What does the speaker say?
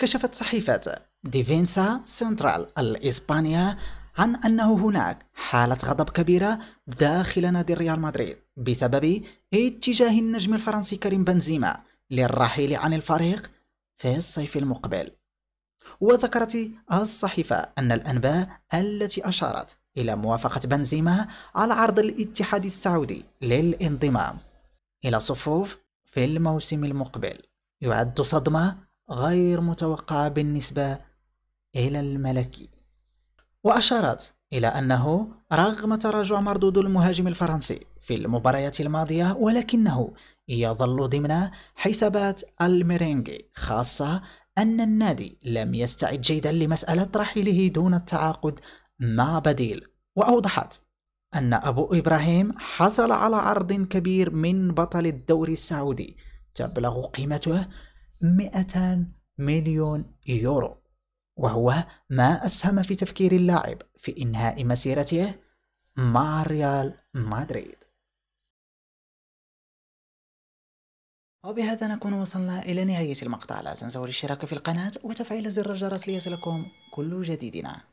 كشفت صحيفة ديفينسا سنترال الإسبانية عن أنه هناك حالة غضب كبيرة داخل نادي ريال مدريد بسبب اتجاه النجم الفرنسي كريم بنزيما للرحيل عن الفريق في الصيف المقبل وذكرت الصحيفة أن الأنباء التي أشارت إلى موافقة بنزيما على عرض الاتحاد السعودي للانضمام إلى صفوف في الموسم المقبل يعد صدمة غير متوقعة بالنسبة إلى الملكي وأشارت إلى أنه رغم تراجع مردود المهاجم الفرنسي في المباريات الماضية ولكنه يظل ضمن حسابات الميرينغي خاصة أن النادي لم يستعد جيدا لمسألة رحيله دون التعاقد مع بديل وأوضحت أن أبو إبراهيم حصل على عرض كبير من بطل الدوري السعودي تبلغ قيمته 200 مليون يورو وهو ما أسهم في تفكير اللاعب في إنهاء مسيرته مع ريال مدريد وبهذا نكون وصلنا إلى نهاية المقطع لا تنسوا الاشتراك في القناة وتفعيل زر الجرس ليصلكم كل جديدنا